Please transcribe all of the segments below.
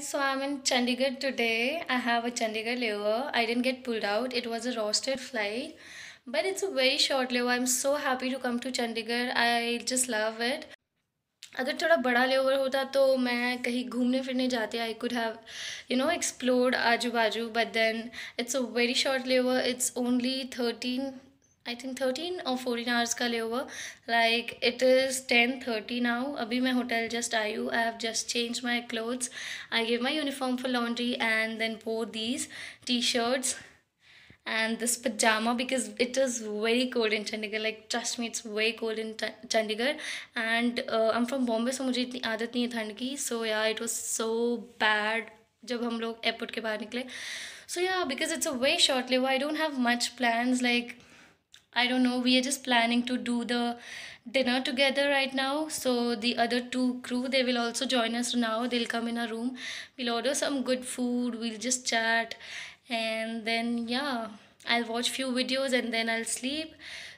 so I'm in Chandigarh today. I have a Chandigarh layover. I didn't get pulled out. It was a roasted flight. But it's a very short layover. I'm so happy to come to Chandigarh. I just love it. अगर थोड़ा बड़ा लेवर होता तो मैं कहीं घूमने फिरने जाते I could have you know explored आजू बाजू but then it's a very short layover it's only thirteen I think thirteen और फोर्टीन आवर्स का layover like it is ten thirty now अभी मैं होटल जस्ट आई हूँ I have just change my clothes I give my uniform for laundry and then pour these T shirts and this pajama because it is very cold in Chandigarh like trust me it's very cold in Chandigarh and uh, I'm from Bombay so मुझे इतनी आदत नहीं है ठंड की so yeah it was so bad जब हम लोग एयरपोर्ट के बाहर निकले so yeah because it's a very short live I don't have much plans like I don't know. We are just planning to do the dinner together right now. So the other two crew, they will also join us now. They'll come in our room. We'll order some good food. We'll just chat. And then, yeah, I'll watch few videos and then I'll sleep.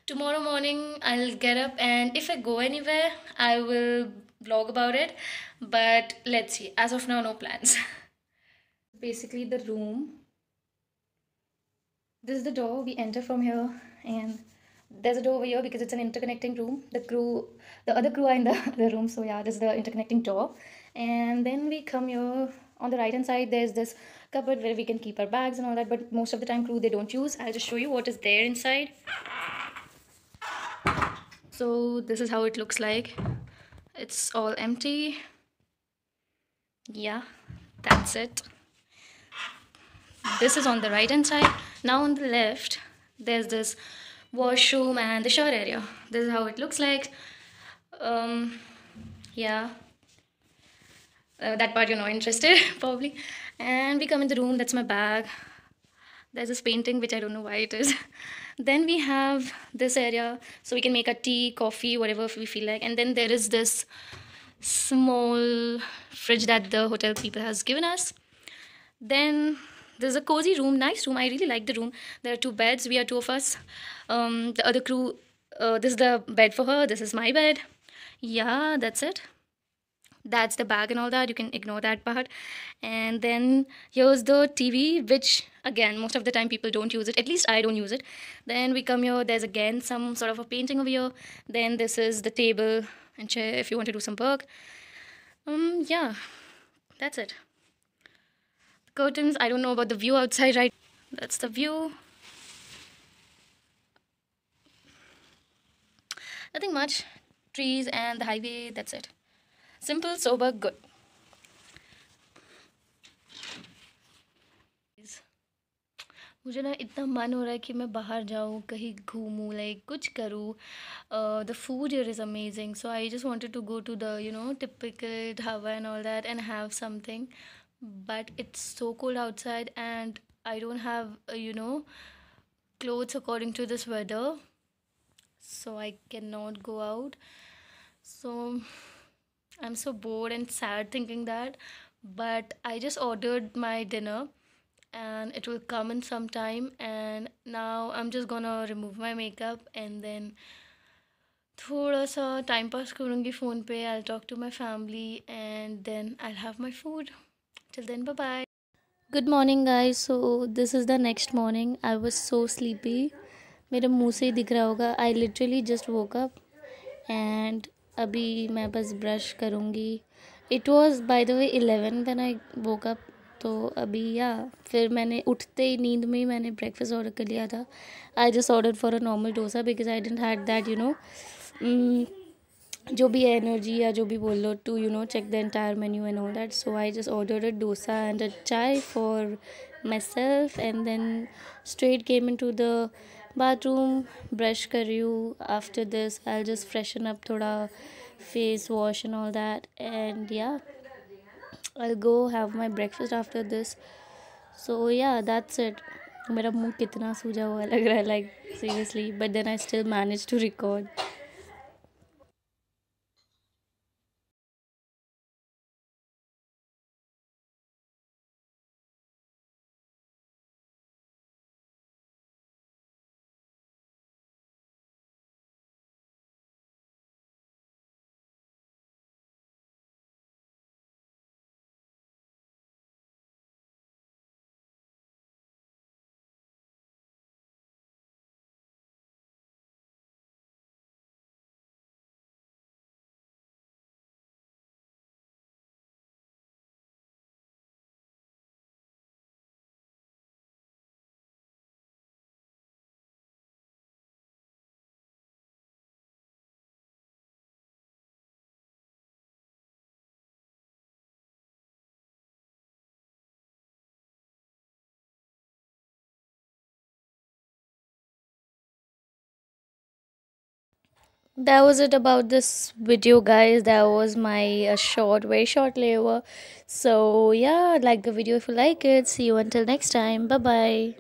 Tomorrow morning, I'll get up and if I go anywhere, I will vlog about it. But let's see. As of now, no plans. Basically, the room this is the door we enter from here and there's a door over here because it's an interconnecting room the crew the other crew are in the other room so yeah this is the interconnecting door and then we come here on the right hand side there's this cupboard where we can keep our bags and all that but most of the time crew they don't use i'll just show you what is there inside so this is how it looks like it's all empty yeah that's it this is on the right hand side now on the left, there's this washroom and the shower area. This is how it looks like. Um, yeah. Uh, that part you're not interested, probably. And we come in the room, that's my bag. There's this painting, which I don't know why it is. then we have this area, so we can make a tea, coffee, whatever we feel like. And then there is this small fridge that the hotel people has given us. Then there's a cozy room, nice room. I really like the room. There are two beds. We are two of us. Um, the other crew, uh, this is the bed for her. This is my bed. Yeah, that's it. That's the bag and all that. You can ignore that part. And then here's the TV, which again, most of the time people don't use it. At least I don't use it. Then we come here. There's again some sort of a painting over here. Then this is the table and chair if you want to do some work. Um, yeah, that's it curtains. I don't know about the view outside, right? That's the view. Nothing much. Trees and the highway, that's it. Simple, sober, good. मुझे ना इतना मन हो रहा है कि मैं बाहर जाऊँ कहीं घूमूँ लाइक कुछ करूँ the food here is amazing so I just wanted to go to the you know typical and all that and have something but it's so cold outside and I don't have, uh, you know, clothes according to this weather. So I cannot go out. So I'm so bored and sad thinking that. But I just ordered my dinner and it will come in some time. And now I'm just gonna remove my makeup and then. थोड़ा सा time pass करूँगी phone पे I talk to my family and then I have my food till then bye bye good morning guys so this is the next morning I was so sleepy मेरे मुंह से ही दिख रहा होगा I literally just woke up and अभी मैं बस ब्रश करूँगी it was by the way eleven one I woke up तो अभी या फिर मैंने उठते ही नींद में ही मैंने ब्रेकफास्ट ऑर्डर कर लिया था I just order for a normal dosa because I didn't had that you know जो भी एनर्जी या जो भी बोल लो to you know check the entire menu and all that so I just order a dosa and a chai for myself and then straight came in to the bathroom brush कर रही हूँ after this I just freshen up थोड़ा face wash and all that and yeah I go have my breakfast after this so yeah that's it मेरा मुँह कितना सूझा हुआ लग रहा है like seriously but then I still manage to record that was it about this video guys that was my uh, short very short layover so yeah like the video if you like it see you until next time bye bye